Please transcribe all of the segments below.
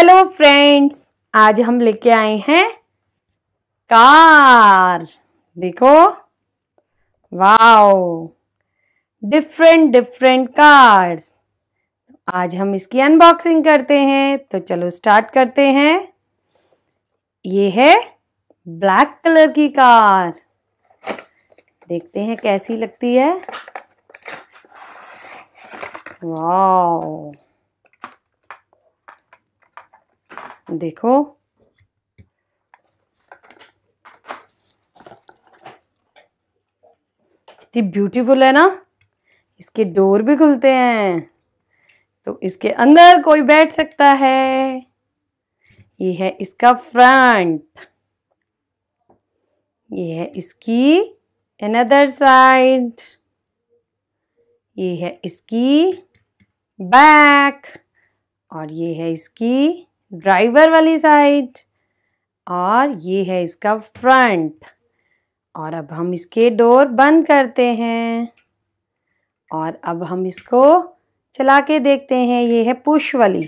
hello friends आज हम लेके आए हैं कार देखो वाओ डिफरेंट डिफरेंट कार्स आज हम इसकी अनबॉक्सिंग करते हैं तो चलो स्टार्ट करते हैं ये है ब्लैक कलर की कार देखते हैं कैसी लगती है वाओ देखो कितनी ब्यूटीफुल है ना इसके डोर भी खुलते हैं तो इसके अंदर कोई बैठ सकता है ये है इसका फ्रंट ये है इसकी अनदर साइड ये है इसकी बैक और ये है इसकी ड्राइवर वाली साइड और ये है इसका फ्रंट और अब हम इसके डोर बंद करते हैं और अब हम इसको चला के देखते हैं ये है पुश वाली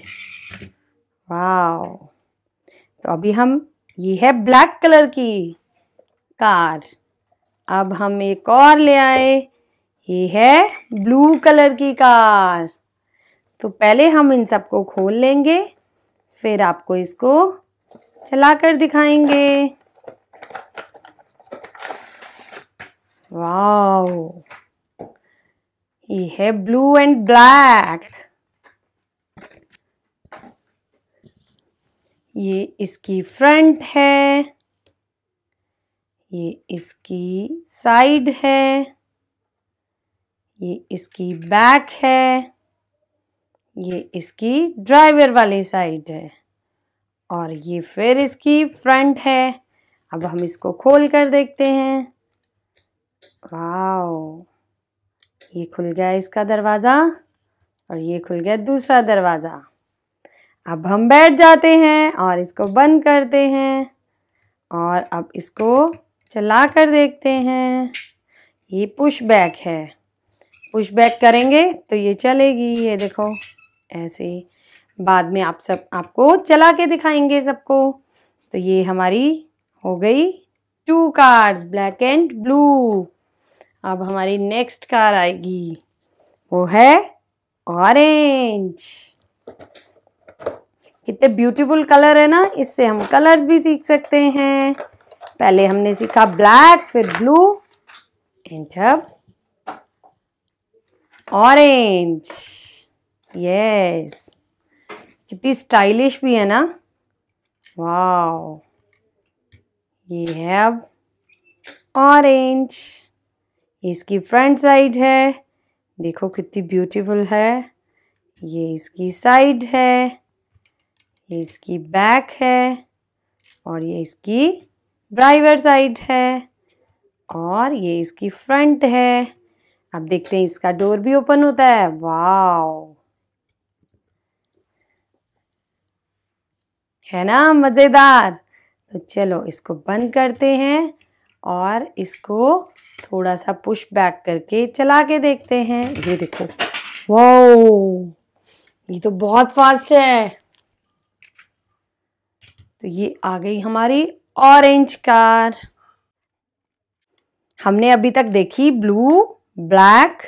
वाओ तो अभी हम ये है ब्लैक कलर की कार अब हम एक और ले आए ये है ब्लू कलर की कार तो पहले हम इन सबको खोल लेंगे फिर आपको इसको चला कर दिखाएंगे वाओ ये है ब्लू एंड ब्लैक ये इसकी फ्रंट है ये इसकी साइड है ये इसकी बैक है ये इसकी ड्राइवर वाली साइड है और ये फिर इसकी फ्रंट है अब हम इसको खोल कर देखते हैं वाओ ये खुल गया इसका दरवाज़ा और ये खुल गया दूसरा दरवाज़ा अब हम बैठ जाते हैं और इसको बंद करते हैं और अब इसको चला कर देखते हैं ये पुश बैक है पुश बैक करेंगे तो ये चलेगी ये देखो ऐसे बाद में आप सब आपको चला के दिखाएंगे सबको तो ये हमारी हो गई two cars black and blue अब हमारी नेक्स्ट कार आएगी वो है ऑरेंज कितने ब्यूटीफुल कलर है ना इससे हम कलर्स भी सीख सकते हैं पहले हमने सीखा ब्लैक फिर ब्लू एंड अब ऑरेंज यस कितनी स्टाइलिश भी है ना वाओ ये है अब ऑरेंज इसकी फ्रंट साइड है देखो कितनी ब्यूटीफुल है ये इसकी साइड है ये इसकी बैक है और ये इसकी ड्राइवर साइड है और ये इसकी फ्रंट है अब देखते हैं इसका डोर भी ओपन होता है वाओ है ना मज़ेदार तो चलो इसको बंद करते हैं और इसको थोड़ा सा पुश बैक करके चला के देखते हैं ये देखो वो ये तो बहुत फास्ट है तो ये आ गई हमारी ऑरेंज कार हमने अभी तक देखी ब्लू ब्लैक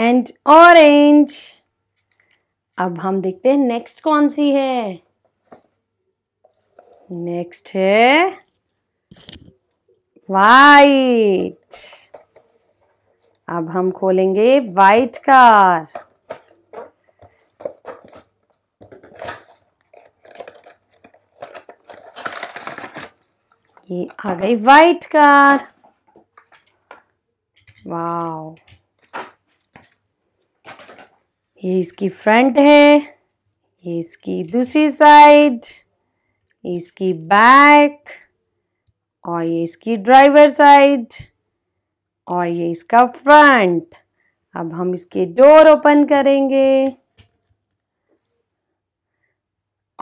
एंड ऑरेंज अब हम देखते हैं नेक्स्ट कौन सी है नेक्स्ट है वाइट अब हम खोलेंगे वाइट कार ये आ गई वाइट कार वाओ ये इसकी फ्रंट है ये इसकी दूसरी साइड इसकी बैक और ये इसकी ड्राइवर साइड और ये इसका फ्रंट अब हम इसके डोर ओपन करेंगे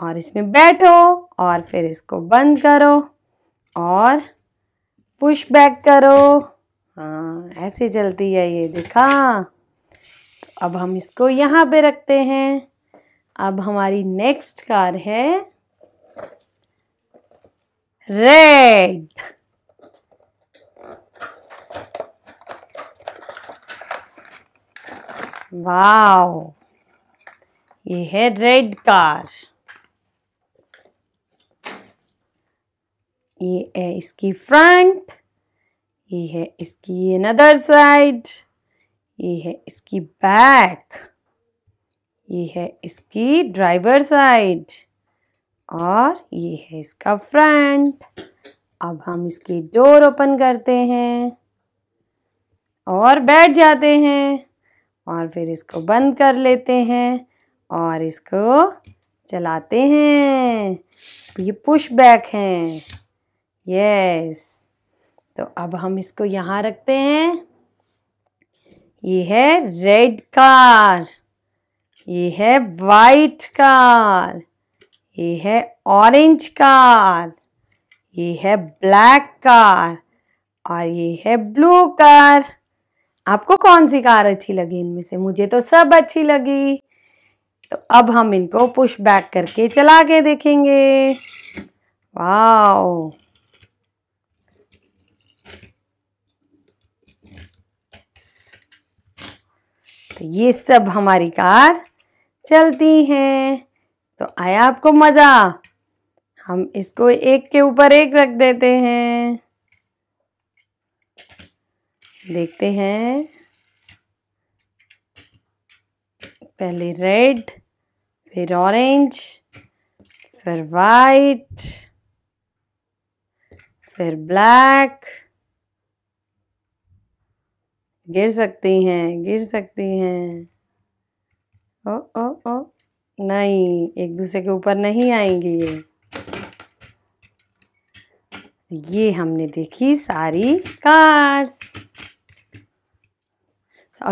और इसमें बैठो और फिर इसको बंद करो और पुश बैक करो हाँ ऐसे चलती है ये देखा तो अब हम इसको यहाँ पे रखते हैं अब हमारी नेक्स्ट कार है red वाओ ये है रेड कार ये है इसकी फ्रंट ये है इसकी अनदर साइड ये है इसकी बैक ये है इसकी ड्राइवर साइड और ये है इसका फ्रंट अब हम इसके डोर ओपन करते हैं और बैठ जाते हैं और फिर इसको बंद कर लेते हैं और इसको चलाते हैं तो ये पुश बैक हैं यस तो अब हम इसको यहाँ रखते हैं ये है रेड कार ये है वाइट कार ये है ऑरेंज कार ये है ब्लैक कार और ये है ब्लू कार आपको कौन सी कार अच्छी लगी इनमें से मुझे तो सब अच्छी लगी तो अब हम इनको पुश बैक करके चला के देखेंगे वाओ तो ये सब हमारी कार चलती हैं तो आया आपको मज़ा हम इसको एक के ऊपर एक रख देते हैं देखते हैं पहले रेड फिर ऑरेंज फिर वाइट फिर ब्लैक गिर सकती हैं गिर सकती हैं ओ ओ ओ नहीं एक दूसरे के ऊपर नहीं आएंगे ये ये हमने देखी सारी कार्स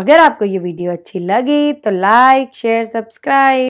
अगर आपको ये वीडियो अच्छी लगी तो लाइक शेयर सब्सक्राइब